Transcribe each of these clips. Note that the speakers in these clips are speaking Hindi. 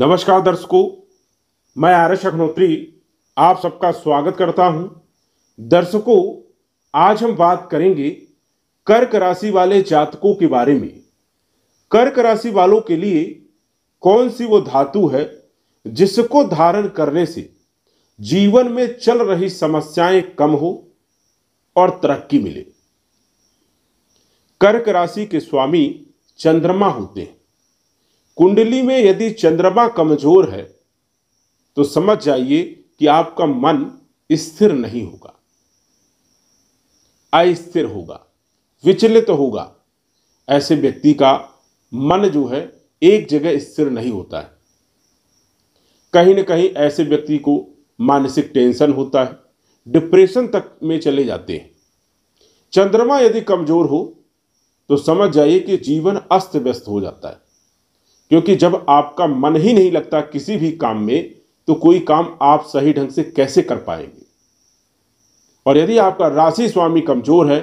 नमस्कार दर्शकों मैं एस अग्नोत्री आप सबका स्वागत करता हूं दर्शकों आज हम बात करेंगे कर्क राशि वाले जातकों के बारे में कर्क राशि वालों के लिए कौन सी वो धातु है जिसको धारण करने से जीवन में चल रही समस्याएं कम हो और तरक्की मिले कर्क राशि के स्वामी चंद्रमा होते हैं कुंडली में यदि चंद्रमा कमजोर है तो समझ जाइए कि आपका मन स्थिर नहीं होगा अस्थिर होगा विचलित तो होगा ऐसे व्यक्ति का मन जो है एक जगह स्थिर नहीं होता है कहीं ना कहीं ऐसे व्यक्ति को मानसिक टेंशन होता है डिप्रेशन तक में चले जाते हैं चंद्रमा यदि कमजोर हो तो समझ जाइए कि जीवन अस्त व्यस्त हो जाता है क्योंकि जब आपका मन ही नहीं लगता किसी भी काम में तो कोई काम आप सही ढंग से कैसे कर पाएंगे और यदि आपका राशि स्वामी कमजोर है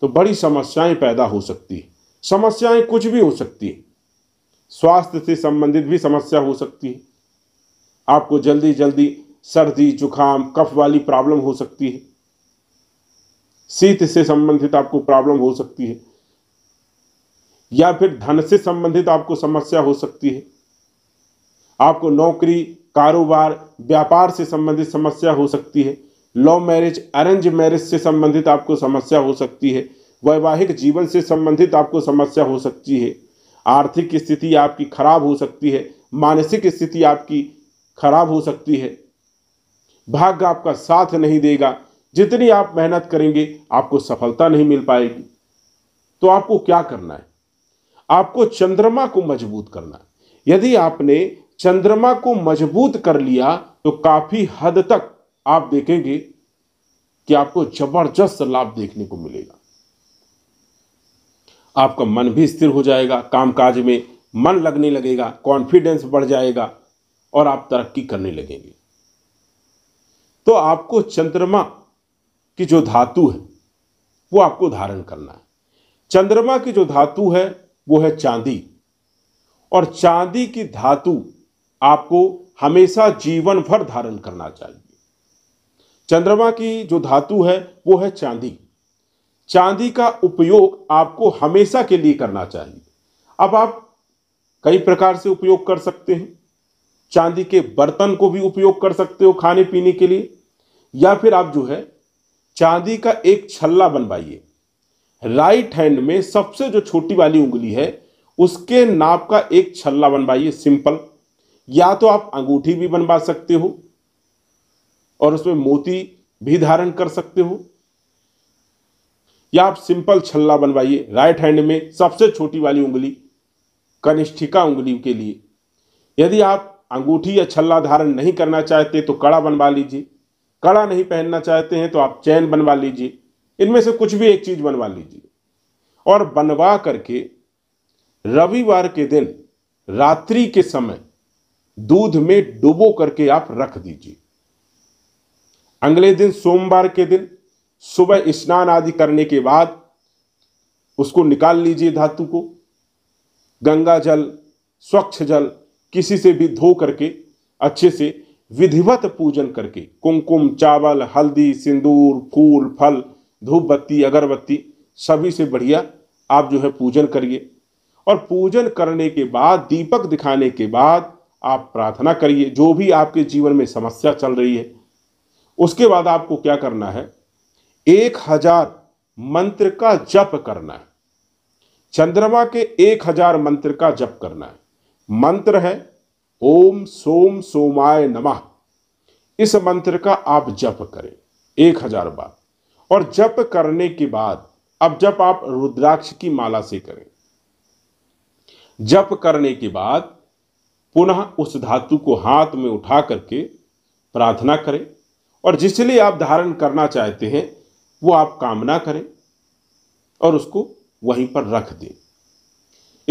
तो बड़ी समस्याएं पैदा हो सकती है समस्याएं कुछ भी हो सकती है स्वास्थ्य से संबंधित भी समस्या हो सकती है आपको जल्दी जल्दी सर्दी जुखाम कफ वाली प्रॉब्लम हो सकती है शीत से संबंधित आपको प्रॉब्लम हो सकती है या फिर धन से संबंधित आपको समस्या हो सकती है आपको नौकरी कारोबार व्यापार से संबंधित समस्या हो सकती है लव मैरिज अरेंज मैरिज से संबंधित आपको समस्या हो सकती है वैवाहिक जीवन से संबंधित आपको समस्या हो सकती है आर्थिक स्थिति आपकी खराब हो सकती है मानसिक स्थिति आपकी खराब हो सकती है भाग्य आपका साथ नहीं देगा जितनी आप मेहनत करेंगे आपको सफलता नहीं मिल पाएगी तो आपको क्या करना है आपको चंद्रमा को मजबूत करना यदि आपने चंद्रमा को मजबूत कर लिया तो काफी हद तक आप देखेंगे कि आपको जबरदस्त लाभ देखने को मिलेगा आपका मन भी स्थिर हो जाएगा कामकाज में मन लगने लगेगा कॉन्फिडेंस बढ़ जाएगा और आप तरक्की करने लगेंगे तो आपको चंद्रमा की जो धातु है वो आपको धारण करना है चंद्रमा की जो धातु है वो है चांदी और चांदी की धातु आपको हमेशा जीवन भर धारण करना चाहिए चंद्रमा की जो धातु है वो है चांदी चांदी का उपयोग आपको हमेशा के लिए करना चाहिए अब आप कई प्रकार से उपयोग कर सकते हैं चांदी के बर्तन को भी उपयोग कर सकते हो खाने पीने के लिए या फिर आप जो है चांदी का एक छल्ला बनवाइए राइट हैंड में सबसे जो छोटी वाली उंगली है उसके नाप का एक छल्ला बनवाइए सिंपल या तो आप अंगूठी भी बनवा सकते हो और उसमें मोती भी धारण कर सकते हो या आप सिंपल छल्ला बनवाइए राइट हैंड में सबसे छोटी वाली उंगली कनिष्ठिका उंगली के लिए यदि आप अंगूठी या छल्ला धारण नहीं करना चाहते तो कड़ा बनवा लीजिए कड़ा नहीं पहनना चाहते हैं तो आप चैन बनवा लीजिए इनमें से कुछ भी एक चीज बनवा लीजिए और बनवा करके रविवार के दिन रात्रि के समय दूध में डुबो करके आप रख दीजिए अगले दिन सोमवार के दिन सुबह स्नान आदि करने के बाद उसको निकाल लीजिए धातु को गंगा जल स्वच्छ जल किसी से भी धो करके अच्छे से विधिवत पूजन करके कुमकुम चावल हल्दी सिंदूर फूल फल धूप बत्ती अगरबत्ती सभी से बढ़िया आप जो है पूजन करिए और पूजन करने के बाद दीपक दिखाने के बाद आप प्रार्थना करिए जो भी आपके जीवन में समस्या चल रही है उसके बाद आपको क्या करना है एक हजार मंत्र का जप करना है चंद्रमा के एक हजार मंत्र का जप करना है मंत्र है ओम सोम सोमाय नमः इस मंत्र का आप जप करें एक हजार बार और जप करने के बाद अब जब आप रुद्राक्ष की माला से करें जप करने के बाद पुनः उस धातु को हाथ में उठा करके प्रार्थना करें और जिसलिए आप धारण करना चाहते हैं वो आप कामना करें और उसको वहीं पर रख दें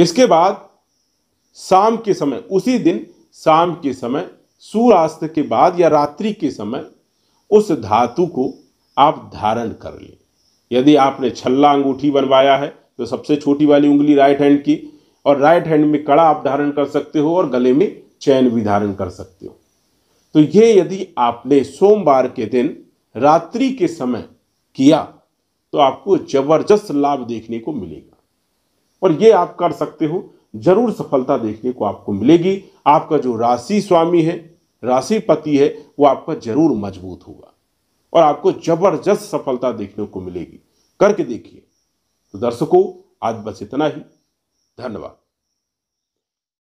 इसके बाद शाम के समय उसी दिन शाम के समय सूर्यास्त के बाद या रात्रि के समय उस धातु को आप धारण कर लें यदि आपने छल्ला अंगूठी बनवाया है तो सबसे छोटी वाली उंगली राइट हैंड की और राइट हैंड में कड़ा आप धारण कर सकते हो और गले में चैन भी धारण कर सकते हो तो ये यदि आपने सोमवार के दिन रात्रि के समय किया तो आपको जबरदस्त लाभ देखने को मिलेगा और ये आप कर सकते हो जरूर सफलता देखने को आपको मिलेगी आपका जो राशि स्वामी है राशि पति है वो आपका जरूर मजबूत होगा और आपको जबरदस्त सफलता देखने को मिलेगी करके देखिए तो दर्शकों आज बस इतना ही धन्यवाद